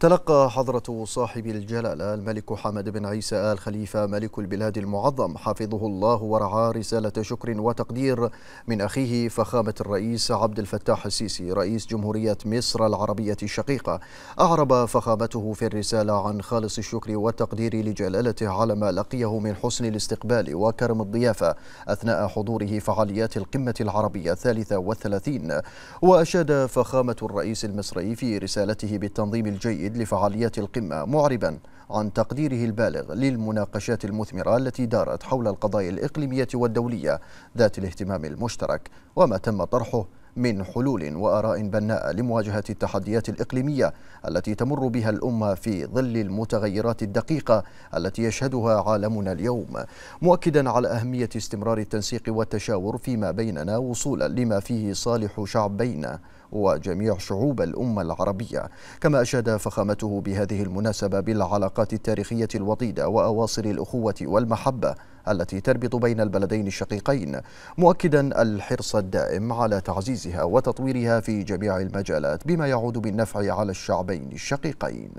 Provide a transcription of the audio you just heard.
تلقى حضرة صاحب الجلالة الملك حمد بن عيسى آل خليفة ملك البلاد المعظم حفظه الله ورعاه رسالة شكر وتقدير من أخيه فخامة الرئيس عبد الفتاح السيسي رئيس جمهورية مصر العربية الشقيقة أعرب فخامته في الرسالة عن خالص الشكر والتقدير لجلالته على ما لقيه من حسن الاستقبال وكرم الضيافة أثناء حضوره فعاليات القمة العربية الثالثة والثلاثين وأشاد فخامة الرئيس المصري في رسالته بالتنظيم الجيد الجديد لفعاليات القمة معربا عن تقديره البالغ للمناقشات المثمرة التي دارت حول القضايا الإقليمية والدولية ذات الاهتمام المشترك وما تم طرحه من حلول وآراء بناء لمواجهة التحديات الإقليمية التي تمر بها الأمة في ظل المتغيرات الدقيقة التي يشهدها عالمنا اليوم مؤكدا على أهمية استمرار التنسيق والتشاور فيما بيننا وصولا لما فيه صالح شعبينا وجميع شعوب الأمة العربية كما أشاد فخامته بهذه المناسبة بالعلاقات التاريخية الوطيدة وأواصر الأخوة والمحبة التي تربط بين البلدين الشقيقين مؤكدا الحرص الدائم على تعزيزها وتطويرها في جميع المجالات بما يعود بالنفع على الشعبين الشقيقين